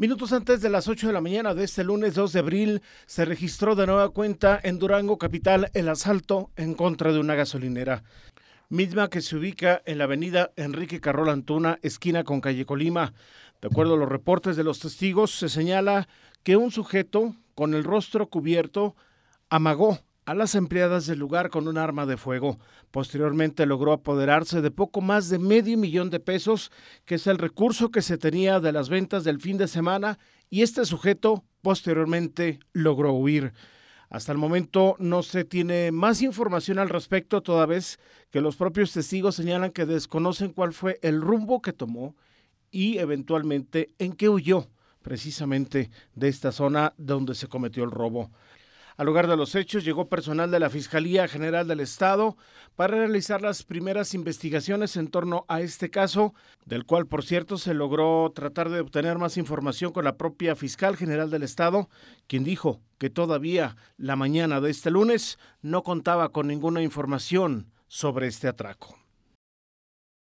Minutos antes de las 8 de la mañana de este lunes 2 de abril, se registró de nueva cuenta en Durango Capital el asalto en contra de una gasolinera, misma que se ubica en la avenida Enrique Carrol Antuna, esquina con calle Colima. De acuerdo a los reportes de los testigos, se señala que un sujeto con el rostro cubierto amagó a las empleadas del lugar con un arma de fuego. Posteriormente logró apoderarse de poco más de medio millón de pesos, que es el recurso que se tenía de las ventas del fin de semana, y este sujeto posteriormente logró huir. Hasta el momento no se tiene más información al respecto, toda vez que los propios testigos señalan que desconocen cuál fue el rumbo que tomó y eventualmente en qué huyó precisamente de esta zona donde se cometió el robo. Al lugar de los hechos llegó personal de la Fiscalía General del Estado para realizar las primeras investigaciones en torno a este caso, del cual, por cierto, se logró tratar de obtener más información con la propia Fiscal General del Estado, quien dijo que todavía la mañana de este lunes no contaba con ninguna información sobre este atraco.